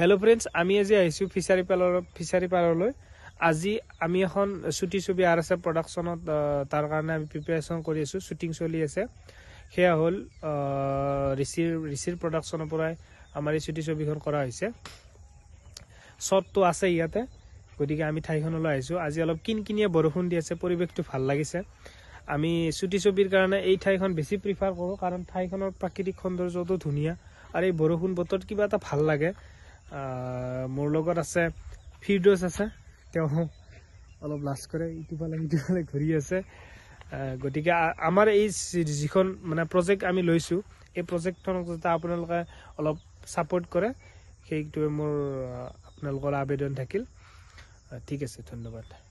hello' friends আমি আজি আহিছোঁ ফিচাৰী পাৰ ফিচাৰী পাৰলৈ আজি আমি এখন চুটি ছবি আৰ এছ এফ প্ৰডাকশ্যনত তাৰ কাৰণে আমি প্ৰিপেৰেশ্যন কৰি আছোঁ শ্বুটিং চলি আছে সেয়া হ'ল ঋষিৰ ঋষিৰ প্ৰডাকশ্যনৰ পৰাই আমাৰ এই চুটি ছবিখন কৰা হৈছে শ্বটটো আছে ইয়াতে গতিকে আমি ঠাইখনলৈ আহিছোঁ আজি অলপ কিনকিনীয়া বৰষুণ দি আছে পৰিৱেশটো ভাল লাগিছে আমি চুটি ছবিৰ কাৰণে এই ঠাইখন বেছি প্ৰিফাৰ কৰোঁ কাৰণ ঠাইখনৰ প্ৰাকৃতিক সৌন্দৰ্যটো ধুনীয়া আৰু এই বৰষুণ বতৰত কিবা এটা ভাল লাগে মোৰ লগত আছে ফিৰডোজ আছে তেওঁ অলপ লাজ কৰে ইটোফালে সিটোফালে ঘূৰি আছে গতিকে আমাৰ এই যিখন মানে প্ৰজেক্ট আমি লৈছোঁ এই প্ৰজেক্টখনক যাতে আপোনালোকে অলপ ছাপৰ্ট কৰে সেইটোৱে মোৰ আপোনালোকৰ আবেদন থাকিল ঠিক আছে ধন্যবাদ